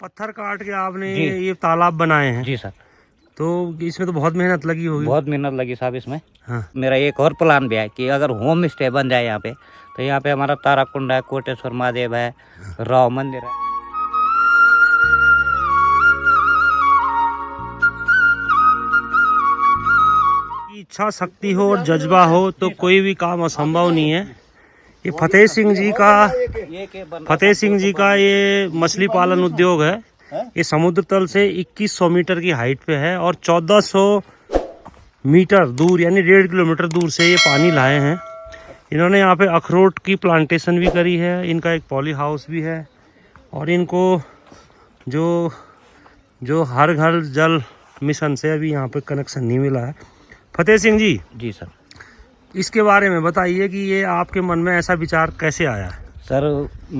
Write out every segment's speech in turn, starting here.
पत्थर काट के आपने ये तालाब बनाए हैं जी सर तो इसमें तो बहुत मेहनत लगी होगी बहुत मेहनत लगी साहब इसमें हाँ। मेरा एक और प्लान भी है कि अगर होम स्टे बन जाए यहाँ पे तो यहाँ पे हमारा ताराकुंड है कोटेश्वर महादेव है राव मंदिर है इच्छा शक्ति हो और जज्बा हो तो कोई भी काम असंभव नहीं है ये फतेह सिंह जी का फतेह सिंह जी का ये मछली पालन उद्योग है ये समुद्र तल से 2100 मीटर की हाइट पे है और 1400 मीटर दूर यानी डेढ़ किलोमीटर दूर से ये पानी लाए हैं इन्होंने यहाँ पे अखरोट की प्लांटेशन भी करी है इनका एक पॉली हाउस भी है और इनको जो जो हर घर जल मिशन से अभी यहाँ पे कनेक्शन नहीं मिला है फतेह सिंह जी जी सर इसके बारे में बताइए कि ये आपके मन में ऐसा विचार कैसे आया सर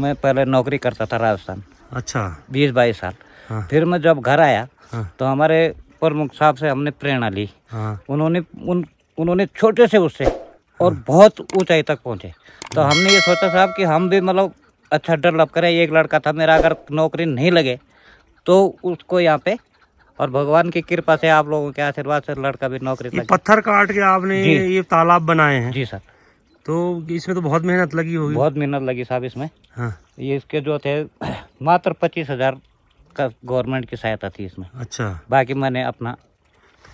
मैं पहले नौकरी करता था राजस्थान अच्छा बीस बाईस साल हाँ। फिर मैं जब घर आया हाँ। तो हमारे प्रमुख साहब से हमने प्रेरणा ली हाँ। उन्होंने उन उन्होंने छोटे से उससे और हाँ। बहुत ऊंचाई तक पहुंचे तो हाँ। हमने ये सोचा साहब कि हम भी मतलब अच्छा डेवलप करें एक लड़का था मेरा अगर नौकरी नहीं लगे तो उसको यहाँ पे और भगवान की कृपा से आप लोगों के आशीर्वाद से लड़का भी नौकरी पत्थर काट के आपने ये तालाब बनाए हैं जी सर तो इसमें तो बहुत मेहनत लगी होगी बहुत मेहनत लगी साहब इसमें हाँ ये इसके जो थे मात्र पच्चीस हजार का गवर्नमेंट की सहायता थी इसमें अच्छा बाकी मैंने अपना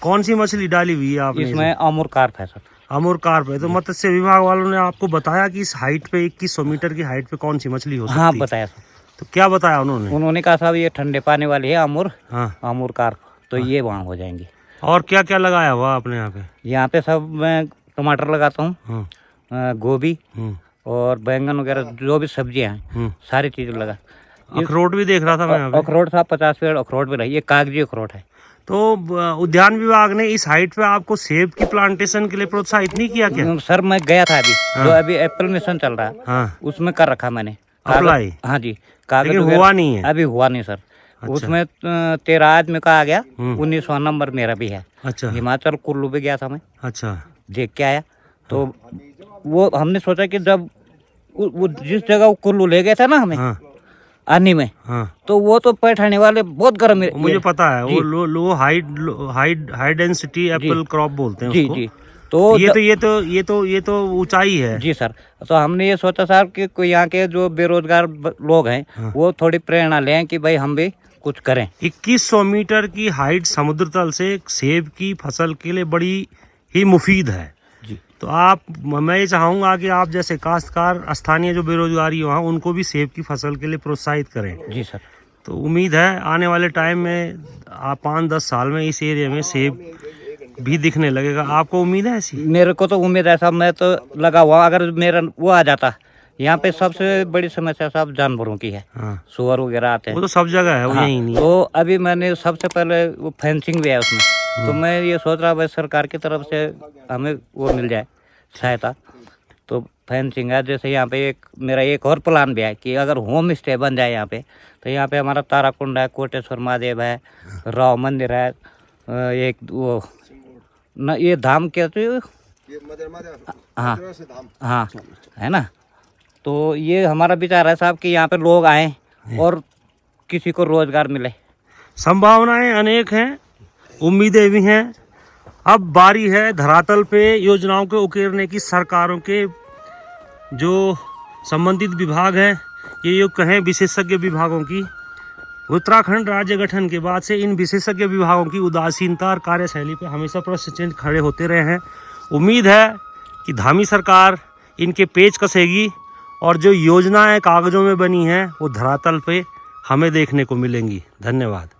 कौन सी मछली डाली हुई है आपने इसमें अमूर कार्प है सर अमूर कार्प है तो मत्स्य विभाग वालों ने आपको बताया कि इस हाइट पे इक्कीस सौ मीटर की हाइट पे कौन सी मछली हो हाँ, सकती हाँ बताया सर तो क्या बताया उन्होंने उन्होंने कहा साहब ये ठंडे पाने वाले है आमूर हाँ आमूर कार तो हाँ। ये वहाँ हो जाएंगे और क्या क्या लगाया हुआ आपने यहाँ पे यहाँ पे सब मैं टमाटर लगाता हूँ हाँ। गोभी हाँ। और बैंगन वगैरह जो भी सब्जियाँ हैं हाँ। सारी चीज़ लगा अखरोट भी देख रहा था मैं अखरोट साहब पचास पेड़ अखरोट भी रही ये कागजी अखरोट है तो उद्यान विभाग ने इस हाइट पे आपको सेब की प्लांटेशन के लिए प्रोत्साहित नहीं किया क्या सर मैं गया था अभी हाँ। जो अभी अप्रैल मिशन चल रहा है हाँ। उसमें कर रखा मैंने अप्लाई हाँ जी कागज हुआ नहीं है अभी हुआ नहीं सर अच्छा। उसमें तेराज में कहा गया हम्म। उन्नीस सौ नंबर मेरा भी है अच्छा हिमाचल कुल्लू भी गया था मैं अच्छा देख के आया तो वो हमने सोचा कि जब वो जिस जगह कुल्लू ले गए थे ना हमें हाँ। आनी में हाँ। तो वो तो पैठाने वाले बहुत गर्म मुझे पता है वो low, low high low, high high density apple crop बोलते हैं जी उसको। जी तो ये तो ये तो ये तो ये तो ऊंचाई है जी सर तो हमने ये सोचा सर कि यहाँ के जो बेरोजगार लोग हैं हाँ। वो थोड़ी प्रेरणा लें कि भाई हम भी कुछ करें 2100 मीटर की हाइट समुद्र तल से सेब की फसल के लिए बड़ी ही मुफीद है जी तो आप मैं ये चाहूँगा कि आप जैसे काश्तकार स्थानीय जो बेरोजगारी वहाँ उनको भी सेब की फसल के लिए प्रोत्साहित करें जी सर तो उम्मीद है आने वाले टाइम में आप पाँच दस साल में इस एरिया में सेब भी दिखने लगेगा आपको उम्मीद है ऐसी मेरे को तो उम्मीद है साहब मैं तो लगा हुआ अगर मेरा वो आ जाता यहाँ पे सबसे बड़ी समस्या साहब जानवरों की है हाँ। सुअर वगैरह आते हैं वो तो सब जगह है वो हाँ। यही नहीं तो अभी मैंने सबसे पहले वो फेंसिंग भी है उसमें तो हम्म। मैं ये सोच रहा भाई सरकार की तरफ से हमें वो मिल जाए सहायता तो फेंसिंग है जैसे यहाँ पे एक मेरा एक और प्लान भी है कि अगर होम स्टे बन जाए यहाँ पे तो यहाँ पे हमारा ताराकुंड है कोटेश्वर महादेव है हाँ। राव मंदिर है एक वो ना ये धाम कहते हो तो हाँ हाँ है ना तो ये हमारा विचार है साहब कि यहाँ पे लोग आए और किसी को रोजगार मिले संभावनाएं अनेक हैं उम्मीदें भी हैं अब बारी है धरातल पे योजनाओं को उकेरने की सरकारों के जो संबंधित विभाग हैं ये यो कहें विशेषज्ञ विभागों की उत्तराखंड राज्य गठन के बाद से इन विशेषज्ञ विभागों की उदासीनता और कार्यशैली पर हमेशा प्रश्न चिन्ह खड़े होते रहे हैं उम्मीद है कि धामी सरकार इनके पेच कसेगी और जो योजनाएं कागज़ों में बनी हैं वो धरातल पे हमें देखने को मिलेंगी धन्यवाद